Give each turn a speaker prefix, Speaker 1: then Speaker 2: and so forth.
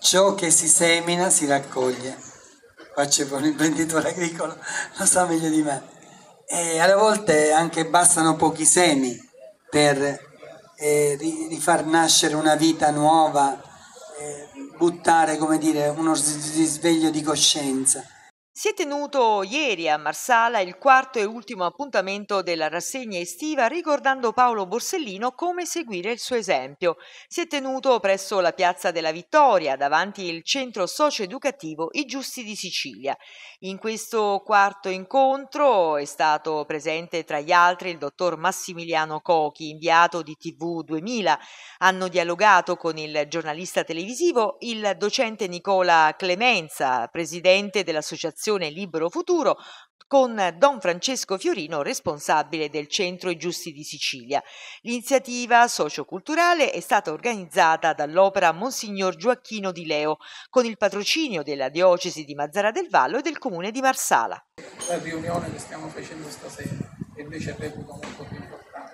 Speaker 1: ciò che si semina si raccoglie. Qua c'è un imprenditore agricolo, lo sa meglio di me. E alle volte anche bastano pochi semi per eh, rifar nascere una vita nuova, eh, buttare, come dire, uno risveglio di coscienza.
Speaker 2: Si è tenuto ieri a Marsala il quarto e ultimo appuntamento della rassegna estiva ricordando Paolo Borsellino come seguire il suo esempio. Si è tenuto presso la Piazza della Vittoria, davanti il centro socioeducativo I Giusti di Sicilia. In questo quarto incontro è stato presente tra gli altri il dottor Massimiliano Cochi, inviato di TV 2000. Hanno dialogato con il giornalista televisivo il docente Nicola Clemenza, presidente dell'Associazione Fondazione Libero Futuro con Don Francesco Fiorino, responsabile del Centro I Giusti di Sicilia. L'iniziativa socioculturale è stata organizzata dall'opera Monsignor Gioacchino di Leo, con il patrocinio della diocesi di Mazzara del Vallo e del comune di Marsala.
Speaker 1: La riunione che stiamo facendo stasera invece è molto più importante